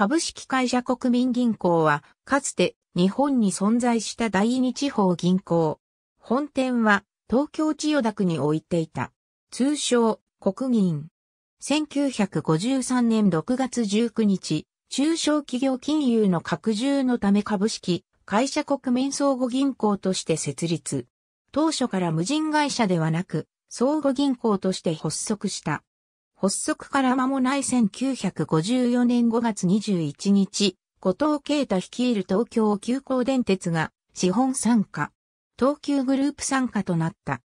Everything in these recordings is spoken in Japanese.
株式会社国民銀行は、かつて日本に存在した第二地方銀行。本店は東京千代田区に置いていた。通称、国銀。1953年6月19日、中小企業金融の拡充のため株式、会社国民相互銀行として設立。当初から無人会社ではなく、相互銀行として発足した。発足から間もない1954年5月21日、後藤啓太率いる東京急行電鉄が資本参加、東急グループ参加となった。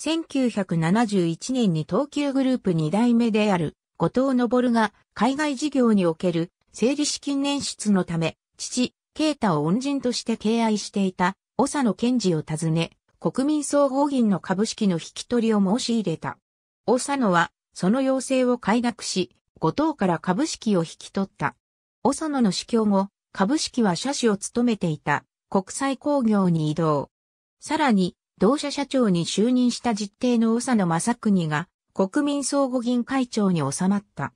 1971年に東急グループ2代目である後藤昇が海外事業における整理資金捻出のため、父、啓太を恩人として敬愛していた、長野健治を訪ね、国民総合銀の株式の引き取りを申し入れた。長野はその要請を快諾し、後藤から株式を引き取った。長野の死去後、株式は社主を務めていた国際工業に移動。さらに、同社社長に就任した実定の長野正国が国民相互銀会長に収まった。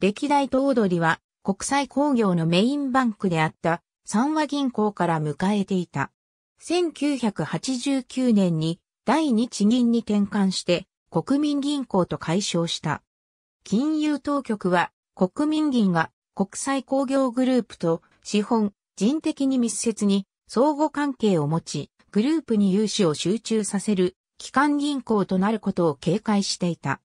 歴代頭取は国際工業のメインバンクであった三和銀行から迎えていた。1989年に第二地銀に転換して国民銀行と解消した。金融当局は国民銀が国際工業グループと資本、人的に密接に相互関係を持ち、グループに融資を集中させる機関銀行となることを警戒していた。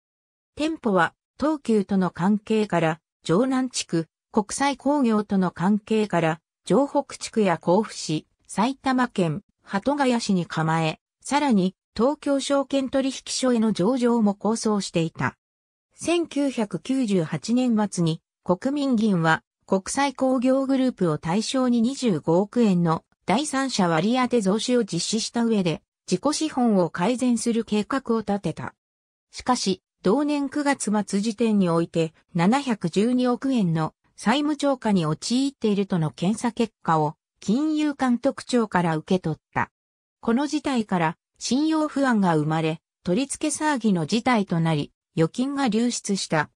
店舗は東急との関係から、城南地区、国際工業との関係から、城北地区や甲府市、埼玉県、鳩ヶ谷市に構え、さらに東京証券取引所への上場も構想していた。1998年末に国民銀は国際工業グループを対象に25億円の第三者割当増資を実施した上で自己資本を改善する計画を立てた。しかし、同年9月末時点において712億円の債務超過に陥っているとの検査結果を金融監督庁から受け取った。この事態から信用不安が生まれ、取り付け騒ぎの事態となり、預金が流出した。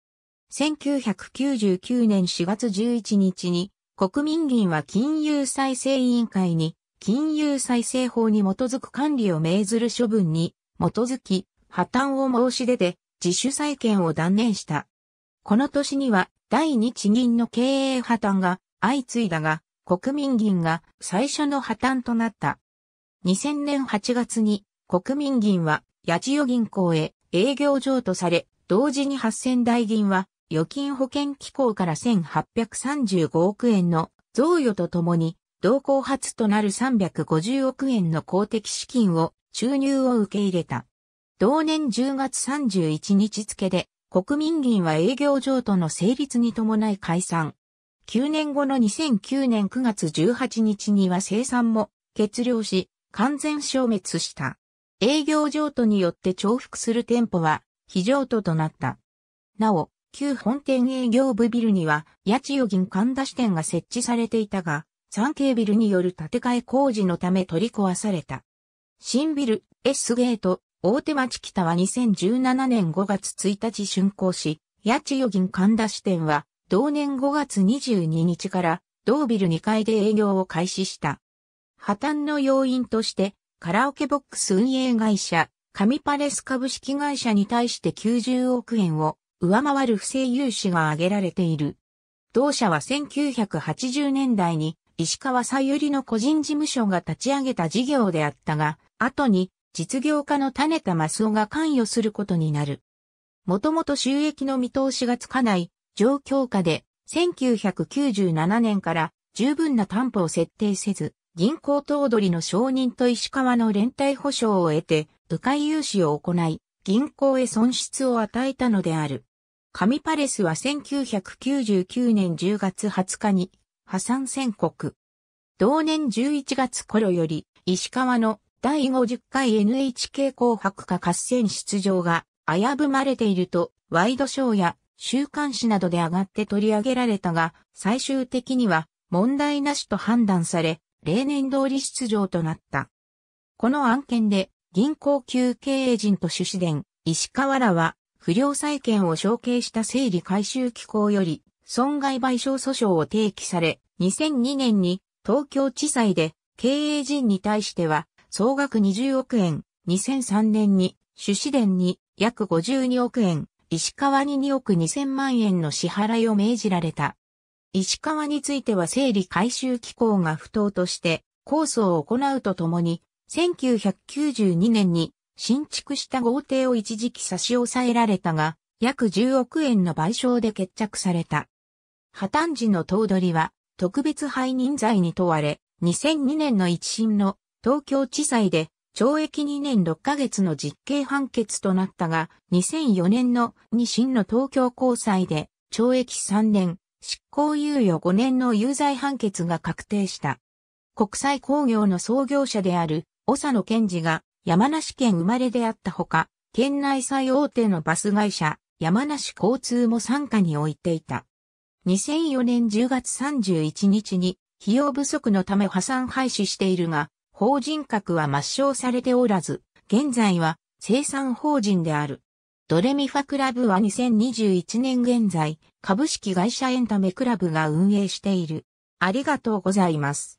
1999年4月11日に、国民銀は金融再生委員会に、金融再生法に基づく管理を命ずる処分に、基づき、破綻を申し出て、自主再建を断念した。この年には、第二地銀の経営破綻が相次いだが、国民銀が最初の破綻となった。2000年8月に国民銀は、八千代銀行へ営業譲渡され、同時に八千代銀は、預金保険機構から1835億円の贈与とともに、同行初となる350億円の公的資金を注入を受け入れた。同年10月31日付で、国民銀は営業譲渡の成立に伴い解散。9年後の2009年9月18日には生産も欠量し、完全消滅した。営業譲渡によって重複する店舗は非譲渡となった。なお、旧本店営業部ビルには、八千代銀神田支店が設置されていたが、産経ビルによる建て替え工事のため取り壊された。新ビル、S ゲート、大手町北は2017年5月1日竣工し、八千代銀神田支店は、同年5月22日から、同ビル2階で営業を開始した。破綻の要因として、カラオケボックス運営会社、紙パレス株式会社に対して90億円を上回る不正融資が挙げられている。同社は1980年代に石川さゆりの個人事務所が立ち上げた事業であったが、後に実業家の種田増夫が関与することになる。もともと収益の見通しがつかない状況下で1997年から十分な担保を設定せず、銀行頭取の承認と石川の連帯保証を得て、迂回融資を行い、銀行へ損失を与えたのである。紙パレスは1999年10月20日に破産宣告。同年11月頃より、石川の第50回 NHK 紅白歌合戦出場が危ぶまれていると、ワイドショーや週刊誌などで上がって取り上げられたが、最終的には問題なしと判断され、例年通り出場となった。この案件で、銀行級経営陣と趣子伝、石川らは、不良債権を承継した整理回収機構より、損害賠償訴訟を提起され、2002年に東京地裁で経営陣に対しては総額20億円、2003年に趣子伝に約52億円、石川に2億2000万円の支払いを命じられた。石川については整理回収機構が不当として控訴を行うとともに、1992年に新築した豪邸を一時期差し押さえられたが、約10億円の賠償で決着された。破綻時の頭取は特別背任罪に問われ、2002年の一審の東京地裁で懲役2年6ヶ月の実刑判決となったが、2004年の2審の東京高裁で懲役3年、執行猶予5年の有罪判決が確定した。国際工業の創業者である、長野健治が山梨県生まれであったほか、県内最大手のバス会社、山梨交通も参加に置いていた。2004年10月31日に、費用不足のため破産廃止しているが、法人格は抹消されておらず、現在は生産法人である。ドレミファクラブは2021年現在、株式会社エンタメクラブが運営している。ありがとうございます。